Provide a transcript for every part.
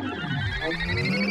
Okay.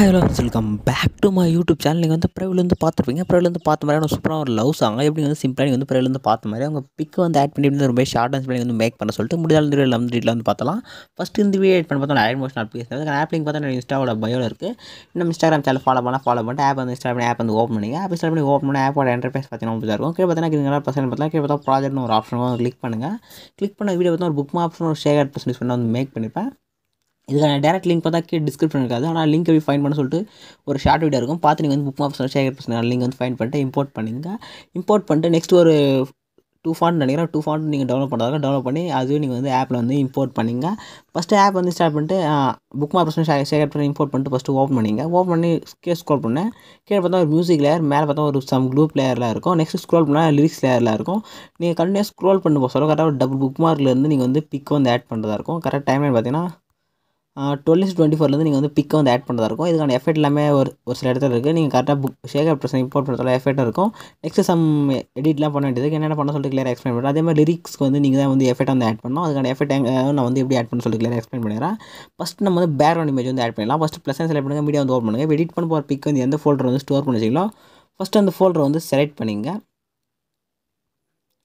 Hi hello welcome back to my YouTube channel நீங்கள் வந்து ப்ரைவிலேருந்து பார்த்துருப்பீங்க ப்ரைவிலேருந்து பார்த்த மாதிரி அவங்க சூப்பராக ஒரு லவ் சாங் எப்படி வந்து சிம்பிளாக நீங்கள் வந்து ப்ரைவிலேருந்து பார்த்த மாதிரி அவங்க பிக் வந்து ஆட் பண்ணி வந்து ரொம்ப ஷார்ட் அண்ட் பண்ணி வந்து மேக் பண்ண சொல்லிட்டு முடிஞ்சாலும் இந்த வீடியோ வந்து வீட்டில் வந்து பார்த்தலாம் ஃபஸ்ட் இந்த வீடியோ ஆட் பண்ண பார்த்தோம் ஆட் மோஷன் ஆப் பேசுகிறேன் ஆப் லிங்க் பார்த்தா இன்ஸ்டாவோட பயோ இருக்குது இன்னும் இன்ஸ்டாகிராம் சேனல் ஃபாலோ பண்ணால் ஃபாலோ பண்ணிட்டு ஆப் வந்து இன்ஸ்டாகிராம் பண்ணி ஆப் வந்து ஓப்பன் பண்ணி ஆப் இன்ஸ்டால் பண்ணி ஓப்பன் பண்ணி ஆப்போட என்டர்பேஸ் பார்த்தீங்கன்னா புதுசாக இருக்கும் கீழே பார்த்தீங்கன்னா பசங்க பார்த்தா கீழே பார்த்தா ப்ராஜெக்ட்னு ஒரு ஆப்ஷன் கிளிக் பண்ணுங்கள் கிளிக் பண்ண வீடியோ பார்த்தா ஒரு புக் மாப்ஷன் ஒரு ஷேர் ஆட் பர்சன்டேஜ் பண்ணி வந்து மேக் பண்ணிப்பேன் இதுக்கான டேரக்ட் லிங்க் பார்த்தா கீழே டிஸ்கிரிப்ஷன் இருக்காது ஆனால் லிங்க் எப்படி ஃபைன் பண்ண சொல்லிட்டு ஒரு ஷார்ட் வீடியோ இருக்கும் பார்த்து நீங்கள் வந்து புக் மாப்ஸ் சேகர் பிரச்சனை லிங்க் வந்து ஃபைன் பண்ணிட்டு இம்போர்ட் பண்ணிங்க இம்போர்ட் பண்ணிட்டு நெக்ஸ்ட் ஒரு டூ ஃபாண்ட் நினைக்கிறேன் டூ ஃபாண்ட் நீங்கள் டவுன்லோட் பண்ணுறாங்க டவுன்லோட் பண்ணி அதுவும் நீங்கள் வந்து ஆப்பில் வந்து இம்போர்ட் பண்ணிங்க ஃபஸ்ட்டு ஆப் வந்து ஸ்டார்ட் பண்ணிட்டு புக் மார்க் பர்சன் ஷேர் பண்ணி இம்போர்ட் பண்ணிட்டு ஃபஸ்ட்டு ஓப்பன் பண்ணிங்க ஓப்பன் பண்ணி கே ஸ்க்ரோல் பண்ணேன் கீழே பார்த்தா ஒரு மியூசிக் லேயர் மேலே பார்த்தா ஒரு சம் குரூப் லேயர்லாம் இருக்கும் நெக்ஸ்ட் ஸ்க்ரோல் பண்ணால் லிரிக்ஸ் லேயரில் இருக்கும் நீங்கள் கண்டினியூஸ் ஸ்க்ரோல் பண்ணி போக சொல்ல கரெக்டாக ஒரு டபுள் புக் மார்க்லேருந்து நீங்கள் வந்து பிக் வந்து ஆட் பண்ணுறதா இருக்கும் கரெக்ட் டைம்லைன் பார்த்தீங்கன்னா டுவெல் இஸ் டுவெண்ட்டி ஃபோர்லேருந்து நீங்கள் வந்து பிக்கை வந்து ஆட் பண்ணுறதா இருக்கும் இதுக்கான எஃபெக்ட் எல்லாமே ஒரு ஒரு சில இடத்துல இருக்குது நீங்கள் கரெக்டாக புக் ஷேகர் பிரசன் இம்போர்ட் பண்ணுறதுல எஃபெக்ட் இருக்கும் நெக்ஸ்ட் சம் எடிட்லாம் பண்ண வேண்டியது என்னென்ன பண்ண சொல்லி கிளியர் எக்ஸ்பிளைன் பண்ணுறேன் அதே மாதிரி லிரிக்ஸ்க்கு வந்து நீங்கள் தான் வந்து எஃபெக்ட் வந்து ஆட் பண்ணணும் அதுக்கான எஃபெக்ட் நான் வந்து எப்படி ஆட் பண்ண சொல்லி கிளியர் எக்ஸ்பிளைன் பண்ணிடுறேன் ஃபஸ்ட் நம்ம வந்து பேக்ரவுண்ட் இமேஜ் வந்து ஆட் பண்ணிடலாம் ஃபஸ்ட் ப்ளஸ் செலக்ட் பண்ணுங்கள் மீடியா வந்து ஓப்பன் பண்ணுங்கள் எடிட் பண்ண போகிற பிக் வந்து எந்த ஃபோல்டர் வந்து ஸ்டோர் பண்ணி வச்சிக்கலாம் ஃபஸ்ட்டு அந்த ஃபோல்டர் வந்து செலக்ட் பண்ணிங்க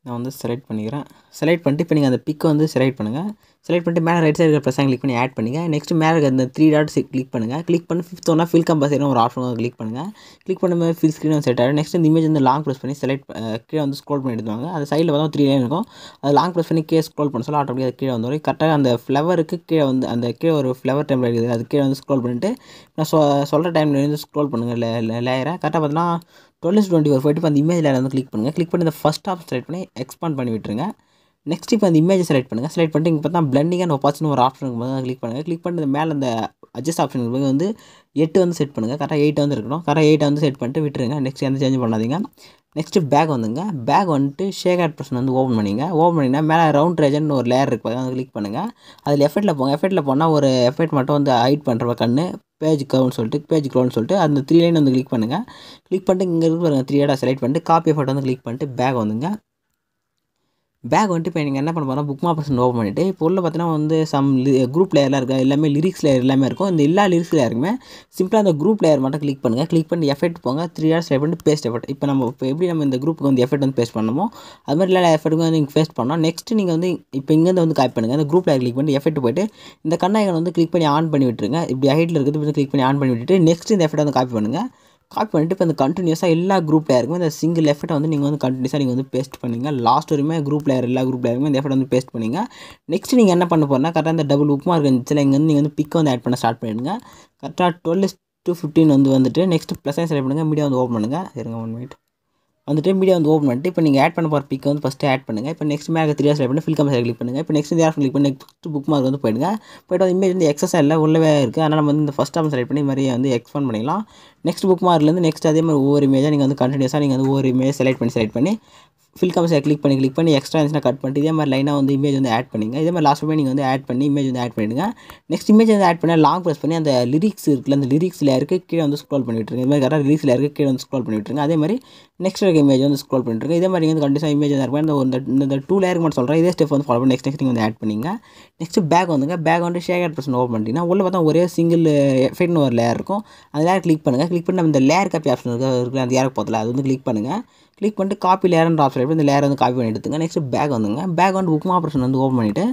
நான் வந்து செலக்ட் பண்ணிக்கிறேன் செலக்ட் பண்ணிட்டு இப்போ நீங்கள் அந்த பிக்கை வந்து செலக்ட் பண்ணுங்கள் செலக்ட் பண்ணிட்டு மேலே ரைட் சைடு இருக்கிற ப்ரெஸ்ஸாக கிளிக் பண்ணி ஆட் பண்ணுங்கள் நெக்ஸ்ட் மேலே அந்த த்ரீ டாட்ஸ் கிளிக் பண்ணுங்கள் கிளிக் பண்ணி ஃபிஃப்த் ஒன்றா ஃபில் கம்பல்சரி ஒரு ஆப்ஷன் வந்து கிளிக் பண்ணுங்கள் கிளிக் பண்ணும்போது ஃபில் ஸ்க்ரீன் வந்து செட் ஆகிடும் நெக்ஸ்ட் இந்த இமேஜ் வந்து லாங் ப்ரெஸ் பண்ணி செலக்ட் கீழே வந்து ஸ்க்ரோல் பண்ணி எடுத்துவாங்க அது சைடில் வந்து த்ரீ லைன் இருக்கும் அது லாங் ப்ரெஸ் பண்ணி கீழே ஸ்க்ரோல் பண்ண சொல்ல ஆட்டோமேட்டிக்காக கீழே வந்துடும் கரெக்டாக அந்த ஃப்ளவருக்கு கீழே வந்து அந்த கீழே ஒரு ஃப்ளவர் டைம் இருக்குது அது கீழே வந்து ஸ்க்ரோல் பண்ணிட்டு நான் சொல்கிற டைமில் வந்து ஸ்க்ரோல் பண்ணுங்கள் லேயரை கரெக்டாக பார்த்தீங்கன்னா டுவெல் டுவெண்ட்டி ஃபோர் போய்ட்டு இப்போ அந்த இமேஜில் வந்து கிளிக் பண்ணுங்கள் கிளிக் பண்ணி இந்த ஃபஸ்ட் ஆஃப் செலக்ட் பண்ணி எக்ஸ்பாண்ட் பண்ணி விட்டுருங்க நெக்ஸ்ட் இப்போ அந்த இமேஜ் செலக்ட் பண்ணுங்கள் செலக்ட் பண்ணிட்டு இப்போ பார்த்தா பிளண்டிங் அண்ட் ஒப்பாச்சுன்னு ஒரு ஆப்ஷன் இருக்கும்போது கிளிக் பண்ணுங்கள் கிளிக் பண்ணி மேலே அந்த அட்ஜஸ்ட் ஆப்ஷன் இருக்கும்போது வந்து எட்டு வந்து செட் பண்ணுங்கள் கரெக்டாக எயிட் வந்து இருக்கணும் கரெக்டாக எயிட்டை வந்து செட் பண்ணிட்டு விட்டுருங்க நெக்ஸ்ட் எந்த சேஞ்ச் பண்ணாதீங்க நெக்ஸ்ட்டு பேக் வந்துங்க பேக் வந்துட்டு ஷேக் ஆட் பர்சன் வந்து ஓப்பன் பண்ணிங்க ஓப்பன் பண்ணிங்கன்னா மேலே ரவுண்ட் ரேஜன் ஒரு லேயர் இருக்குது அதை கிளிக் பண்ணுங்கள் அதில் எஃபெக்ட்டில் போங்க எஃபெக்ட்டில் போனால் ஒரு எஃபெக்ட் மட்டும் வந்து ஹைட் பண்ணுறப்ப கண்ணு பேஜ் கவுன்னு சொல்லிட்டு பேஜ் க்ளோன்னு சொல்லிட்டு அந்த த்ரீ லைன் வந்து கிளிக் பண்ணுங்கள் கிளிக் பண்ணிட்டு இங்கே பாருங்கள் த்ரீ ஏடாக செலக்ட் பண்ணிட்டு காப்பி எஃபெக்ட் வந்து கிளிக் பண்ணிட்டு பேக் வந்துங்க பேக் வந்துட்டு இப்போ நீங்கள் என்ன பண்ண போகிறோம் புக் மாப்பர்ஸ் ஓப்பன் பண்ணிவிட்டு இப்போ உள்ள பார்த்தீங்கன்னா வந்து சம் குரூப் லேயர்லாம் இருக்கா எல்லாமே லிரிக்ஸ் லேயர் எல்லாமே இருக்கும் இந்த எல்லா லிரிக்ஸ் லேயருமே சிம்பிளாக அந்த குரூப் லேயர் மட்டும் கிளிக் பண்ணுங்கள் கிளிக் பண்ணி எஃபெக்ட் போங்க த்ரீ ஹவர்ஸ் எஃபெக்ட் வந்து பேஸ்ட் எஃபெக்ட் இப்போ நம்ம இப்போ எப்படி நம்ம இந்த குரூப்புக்கு வந்து எஃபெக்ட் வந்து பேஸ்ட் பண்ணமோ அது மாதிரி எல்லா எஃபெக்ட்டுக்கும் வந்து நீங்கள் பேஸ்ட் பண்ணோம் நெக்ஸ்ட் நீங்கள் வந்து இப்போ இங்கேருந்து வந்து காப்பி பண்ணுங்கள் அந்த குரூப் லேயர் கிளிக் பண்ணி எஃபெக்ட் போய்ட்டு இந்த கண்ணாயகன் வந்து கிளிக் பண்ணி ஆன் பண்ணி விட்டுருங்க இப்படி ஹைட்டில் இருக்கிறது கிளிக் பண்ணி ஆன் பண்ணி விட்டுட்டு நெக்ஸ்ட் இந்த எஃபெக்ட் வந்து காப்பி பண்ணுங்கள் காப்பி பண்ணிட்டு இப்போ இந்த கண்டினியூஸாக எல்லா குரூப் லேயருக்குமே இந்த சிங்கிள் எஃபர்ட்டை வந்து நீங்கள் வந்து கண்டினியூஸாக நீங்கள் வந்து பேஸ்ட் பண்ணுங்க லாஸ்ட் வரையுமே குரூப் லேயர் எல்லா குரூப் லேயருமே இந்த எஃபர்ட் வந்து பேஸ்ட் பண்ணுங்க நெக்ஸ்ட் நீங்கள் என்ன பண்ண போகிறனா கரெக்டாக இந்த டபுள் உப்புமா இருந்துச்சுல இங்கே வந்து நீங்கள் வந்து பிக்கை வந்து ஆட் பண்ண ஸ்டார்ட் பண்ணிடுங்க கரெக்டாக டுவெல் டு ஃபிஃப்டின் வந்து வந்துட்டு நெக்ஸ்ட் ப்ளஸ் செலக்ட் பண்ணுங்கள் மீடியா வந்து ஓப்பன் பண்ணுங்கள் இருங்க ஒன் மினிட் வந்துட்டு மீடியா வந்து ஓப்பன் பண்ணிட்டு இப்போ நீங்கள் ஆட் பண்ண போகிற பிக்கை வந்து ஃபஸ்ட்டு ஆட் பண்ணுங்கள் இப்போ நெக்ஸ்ட் மேலே த்ரீ செலக்ட் பண்ணி ஃபில் கம்பெனி கிளிக் பண்ணுங்கள் இப்போ நெக்ஸ்ட் யார் கிளிக் பண்ணி ஃபஸ்ட்டு புக் மார்க் வந்து போயிடுங்க போய்ட்டு வந்து இமேஜ் வந்து எக்ஸஸ் இல்லை உள்ளவே இருக்குது அதனால் நம்ம வந்து இந்த ஃபஸ்ட் ஆப்ஷன் செலக்ட் பண்ணி மாதிரி வந்து எக்ஸ்பான் பண்ணிக்கலாம் நெக்ஸ்ட் புக் மார்க்லேருந்து நெக்ஸ்ட் அதே மாதிரி ஒவ்வொரு இமேஜாக நீங்கள் வந்து கண்டினியூஸாக நீங்கள் வந்து ஒவ்வொரு இமேஜ் செலக்ட் பண்ணி செலக்ட் பண்ணி ஃபில் கம்ஸை கிளிக் பண்ணி கிளிக் பண்ணி எக்ஸ்ட்ரா இருந்துச்சுனா கட் பண்ணிட்டு இதே மாதிரி லைனாக வந்து இமேஜ் வந்து ஆட் பண்ணிங்க இதே மாதிரி லாஸ்ட் நீங்கள் வந்து ஆட் பண்ணி இமேஜ் வந்து ஆட் பண்ணிடுங்க நெக்ஸ்ட் இமேஜ் வந்து ஆட் பண்ணி லாங் ப்ரெஸ் பண்ணி அந்த லிரிக்ஸ் இருக்குல்ல அந்த லிரிக்ஸில் இருக்குது கீழே வந்து ஸ்க்ரோல் பண்ணிவிட்டு இருக்கு இது மாதிரி கரெக்டாக லிரிக்ஸில் இருக்குது கீழே வந்து ஸ்க்ரால் பண்ணி விட்டுருங்க அதே மாதிரி நெக்ஸ்ட் இருக்க இமேஜ் வந்து ஸ்க்ரோல் பண்ணிட்டுருங்க இதே மாதிரி நீங்கள் வந்து கண்டிப்பாக இமேஜ் வந்து ஆட் இந்த இந்த டூ லேயருக்கு மட்டும் சொல்கிறேன் இதே ஸ்டெப் வந்து ஃபாலோ பண்ணி நெக்ஸ்ட் நெக்ஸ்ட் நீங்கள் வந்து ஆட் பண்ணிங்க நெக்ஸ்ட்டு பேக் வந்துங்க பேக் வந்து ஷேகர் பர்சன் ஓப்பன் பண்ணிட்டீங்கன்னா உள்ளே பார்த்தா ஒரே சிங்கிள் எஃபெக்ட்னு eh, ஒரு லேயர் இருக்கும் அந்த லேயர் கிளிக் பண்ணுங்கள் கிளிக் பண்ணி நம்ம இந்த லேயர் காப்பி ஆப்ஷன் இருக்குது அந்த யாருக்கு போதில் அது வந்து கிளிக் பண்ணுங்கள் கிளிக் பண்ணிட்டு காப்பி லேயர்ன்ற ஆப்ஷன் எப்படி இந்த லேயர் வந்து காப்பி பண்ணி எடுத்துங்க நெக்ஸ்ட் பேக் வந்துங்க பேக் வந்து உப்மா ஆப்ஷன் வந்து ஓப்பன் பண்ணிவிட்டு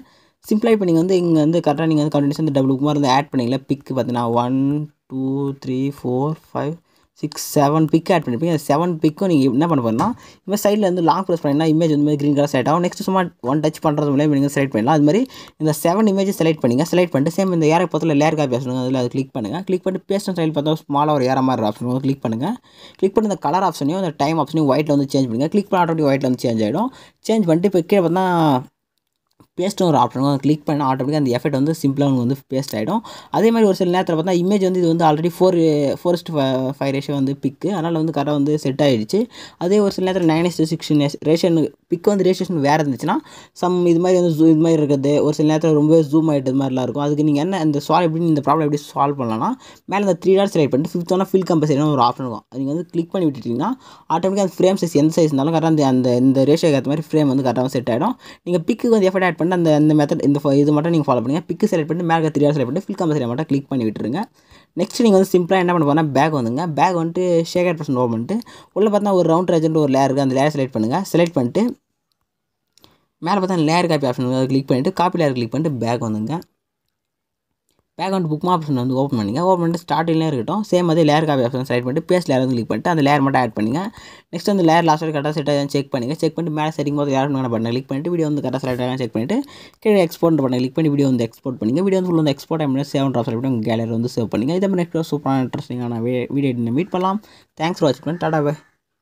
சிம்பிளை இப்போ நீங்கள் வந்து இங்கே வந்து கரெக்டாக நீங்கள் வந்து கண்டினியூஸ் வந்து டபுள் உப்மா இருந்து ஆட் பண்ணிங்களா பிக் பார்த்தீங்கன்னா one two three four five six seven pic add பண்ணிருப்பீங்க அந்த செவன் பிக்கும் நீங்கள் என்ன பண்ண போகிறீங்கன்னா இப்போ சைடில் வந்து லாங் ப்ரெஸ் பண்ணிங்கன்னா இமேஜ் வந்து க்ரீன் கலர் செலக்ட் ஆகும் நெக்ஸ்ட் சும்மா ஒன் டச் பண்ணுறது மூலியம் நீங்கள் செலக்ட் பண்ணலாம் அது மாதிரி இந்த செவன் இமேஜ் செலக்ட் பண்ணுங்கள் செலக்ட் பண்ணிட்டு சேம் இந்த ஏரை பத்தில் லேர் காப்பி ஆப்ஷன் அதில் அது கிளிக் பண்ணுங்கள் கிளிக் பண்ணிட்டு பேஸ்ட் சைடில் பார்த்தா ஸ்மாலாக ஒரு ஏற மாதிரி ஆப்ஷன் வந்து கிளிக் பண்ணுங்கள் கிளிக் பண்ணி இந்த கலர் ஆப்ஷனையும் அந்த டைம் ஆப்ஷனையும் ஒயிட்டில் வந்து சேஞ்ச் பண்ணுங்கள் கிளிக் பண்ண ஆட்டோமேட்டிக் ஒயிட்டில் வந்து சேஞ்ச் ஆகிடும் சேஞ்ச் பண்ணிட்டு இப்போ கீழே பார்த்தா பேஸ்ட்டு ஒரு ஆப்ஷன் கிளிக் பண்ணால் ஆட்டோமேட்டிக்காக அந்த எஃபெக்ட் வந்து சிம்பிளாக உங்களுக்கு வந்து பேஸ்ட் ஆகிடும் அதே மாதிரி ஒரு சில நேரத்தில் பார்த்தா இமேஜ் வந்து இது வந்து ஆல்ரெடி ஃபோர் ஃபோர்ஸ்ட் ஃபைவ் ரேஷியோ வந்து பிக்கு அதனால் வந்து கரெக்டாக வந்து செட் ஆகிடுச்சு அதே ஒரு சில நேரத்தில் நைன் எஸ் சிக்ஸ் ரேஷன் பிக் வந்து ரேஷன் வேறு இருந்துச்சுன்னா சம் இது மாதிரி வந்து ஜூ இது மாதிரி இருக்கிறது ஒரு சில நேரத்தில் ரொம்ப ஜூம் ஆகிட்டு மாதிரிலாம் இருக்கும் அதுக்கு நீங்கள் என்ன இந்த சால்வ் எப்படி இந்த ப்ராப்ளம் எப்படி சால்வ் பண்ணலாம்னா மேலே இந்த த்ரீ டார்ஸ் செலக்ட் பண்ணிட்டு ஃபிஃப்த் ஃபில் கம்பல்சரியான ஒரு ஆப்ஷன் இருக்கும் நீங்கள் வந்து கிளிக் பண்ணி விட்டுட்டிங்கன்னா ஆட்டோமேட்டிக்காக அந்த ஃப்ரேம் சைஸ் எந்த சைஸ் இருந்தாலும் கரெக்டாக அந்த இந்த ரேஷியோக்கு ஏற்ற மாதிரி ஃப்ரேம் வந்து கரெக்டாக செட் ஆகிடும் நீங்கள் பிக்கு வந்து எஃபர்ட் ஆட் பண்ணி பண்ண அந்த இந்த மெத்தட் இந்த இது மட்டும் நீங்கள் ஃபாலோ பண்ணுங்கள் பிக்கு செலக்ட் பண்ணிட்டு மேலே த்ரீ ஆர் செலக்ட் பண்ணிட்டு ஃபில் காம்பஸ் மட்டும் கிளிக் பண்ணி விட்டுருங்க நெக்ஸ்ட் நீங்கள் வந்து சிம்பிளாக என்ன பண்ண போனால் பேக் வந்துங்க பேக் வந்துட்டு ஷேகர் பர்சன் ஓப்பன் பண்ணிட்டு உள்ளே பார்த்தா ஒரு ரவுண்ட் ரேஜென்ட் ஒரு லேயர் இருக்குது அந்த லேயர் செலக்ட் பண்ணுங்கள் செலக்ட் பண்ணிட்டு மேலே பார்த்தா லேயர் காப்பி ஆப்ஷன் கிளிக் பண்ணிவிட்டு காப்பி லேயர் கிளிக் பண்ணிட்டு பேக் வந்துங்க பேக் அண்ட் புக் ஆப்ஷன் வந்து ஓப்பன் பண்ணிங்க ஓப்பன் பண்ணிட்டு ஸ்டார்டிங்லேயே இருக்கட்டும் சேம் அதே லேயர் காப்பி ஆப்ஷன் செலக்ட் பண்ணிட்டு பேஸ் லேயர் வந்து கிளிக் பண்ணிட்டு அந்த லேயர் மட்டும் ஆட் பண்ணிங்க நெக்ஸ்ட் அந்த லேயர் லாஸ்ட் வரைக்கும் கரெக்டாக செட் செக் பண்ணுங்கள் செக் பண்ணிட்டு மேலே சரிங்க போது யாரும் மேலே பண்ண கிளிக் பண்ணிட்டு வீடியோ வந்து கரெக்டாக செலக்ட் ஆகும் செக் பண்ணிட்டு கீழே எக்ஸ்போர்ட் பண்ண கிளிக் பண்ணி வீடியோ வந்து எக்ஸ்போர்ட் பண்ணிங்க வீடியோ வந்து ஃபுல் எக்ஸ்போர்ட் ஆகிட்டு சேவ் ட்ராப் செலக்ட் உங்கள் கேலரி வந்து சேவ் பண்ணுங்கள் இதே மாதிரி நெக்ஸ்ட் சூப்பராக இன்ட்ரெஸ்டிங்கான வீடியோ மீட் பண்ணலாம் தேங்க்ஸ் ஃபார் வாட்சிங் டாடா